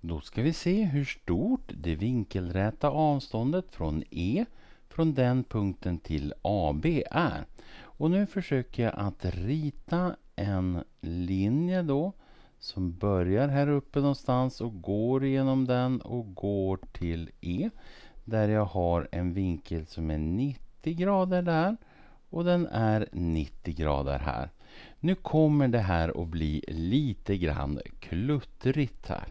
Då ska vi se hur stort det vinkelräta avståndet från E från den punkten till AB är. Och nu försöker jag att rita en linje då som börjar här uppe någonstans och går genom den och går till E. Där jag har en vinkel som är 90 grader där och den är 90 grader här. Nu kommer det här att bli lite grann kluttrigt här.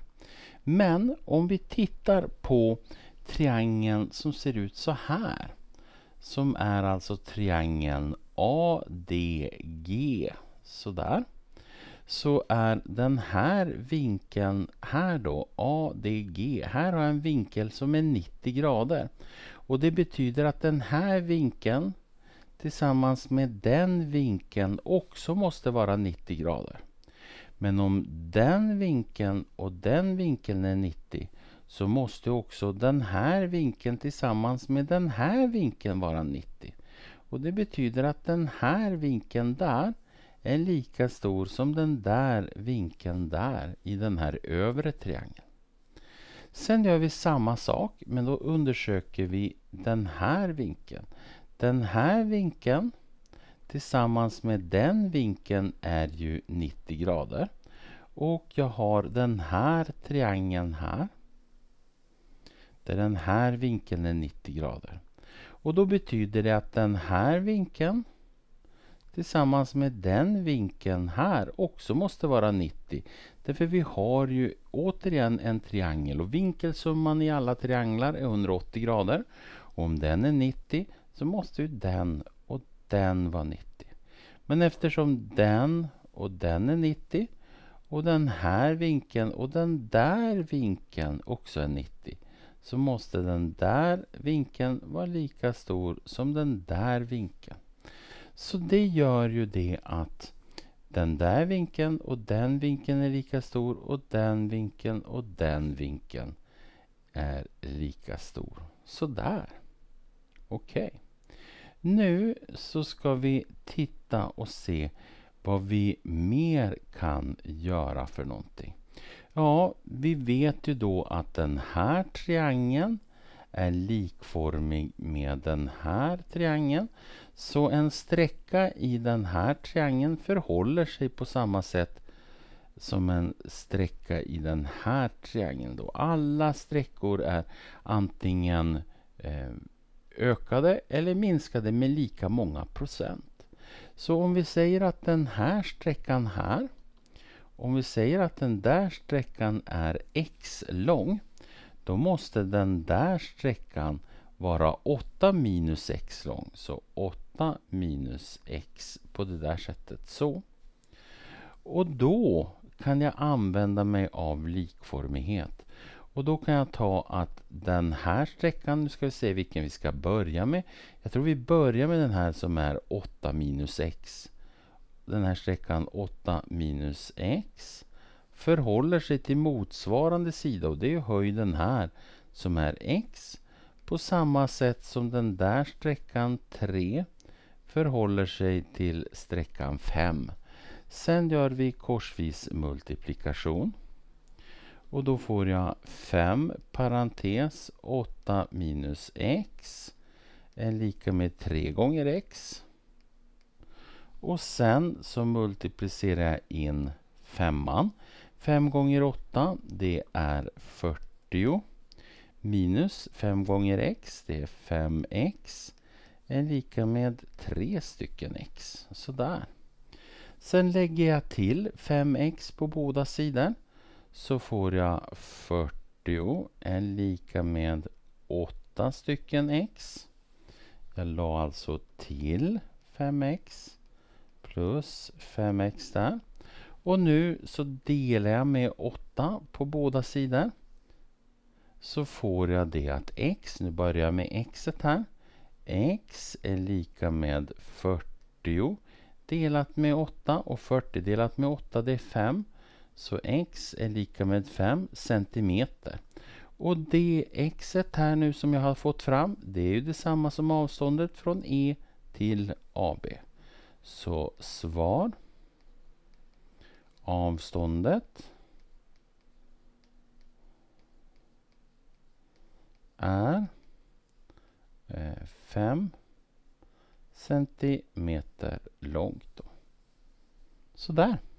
Men om vi tittar på triangeln som ser ut så här. Som är alltså triangeln ADG. Sådär. Så är den här vinkeln här då, ADG, här har jag en vinkel som är 90 grader. Och det betyder att den här vinkeln tillsammans med den vinkeln också måste vara 90 grader. Men om den vinkeln och den vinkeln är 90 så måste också den här vinkeln tillsammans med den här vinkeln vara 90. Och det betyder att den här vinkeln där är lika stor som den där vinkeln där i den här övre triangeln. Sen gör vi samma sak men då undersöker vi den här vinkeln. Den här vinkeln tillsammans med den vinkeln är ju 90 grader. Och jag har den här triangeln här. Där den här vinkeln är 90 grader. Och då betyder det att den här vinkeln tillsammans med den vinkeln här också måste vara 90. Därför vi har ju återigen en triangel och vinkelsumman i alla trianglar är 180 grader. Och om den är 90 så måste ju den den var 90. Men eftersom den och den är 90 och den här vinkeln och den där vinkeln också är 90 så måste den där vinkeln vara lika stor som den där vinkeln. Så det gör ju det att den där vinkeln och den vinkeln är lika stor och den vinkeln och den vinkeln är lika stor. Sådär. Okej. Okay. Nu så ska vi titta och se vad vi mer kan göra för någonting. Ja, vi vet ju då att den här triangeln är likformig med den här triangeln. Så en sträcka i den här triangeln förhåller sig på samma sätt som en sträcka i den här triangeln. Då. Alla sträckor är antingen eh, ökade eller minskade med lika många procent. Så om vi säger att den här sträckan här, om vi säger att den där sträckan är x lång, då måste den där sträckan vara 8 minus x lång. Så 8 minus x på det där sättet så. Och då kan jag använda mig av likformighet. Och då kan jag ta att den här sträckan, nu ska vi se vilken vi ska börja med. Jag tror vi börjar med den här som är 8 minus x. Den här sträckan 8 minus x förhåller sig till motsvarande sida och det är höjden här som är x på samma sätt som den där sträckan 3 förhåller sig till sträckan 5. Sen gör vi korsvis multiplikation. Och då får jag 5 parentes 8 minus x är lika med 3 gånger x. Och sen så multiplicerar jag in femman. 5 gånger 8 det är 40 minus 5 gånger x det är 5x är lika med 3 stycken x. Sådär. Sen lägger jag till 5x på båda sidor så får jag 40 är lika med 8 stycken x. Jag la alltså till 5x plus 5x där. Och nu så delar jag med 8 på båda sidor. Så får jag det att x, nu börjar jag med x här. x är lika med 40 delat med 8 och 40 delat med 8 det är 5. Så x är lika med 5 centimeter. Och det X här nu som jag har fått fram, det är ju detsamma som avståndet från E till AB. Så svar avståndet är 5 eh, centimeter långt. Då. Sådär.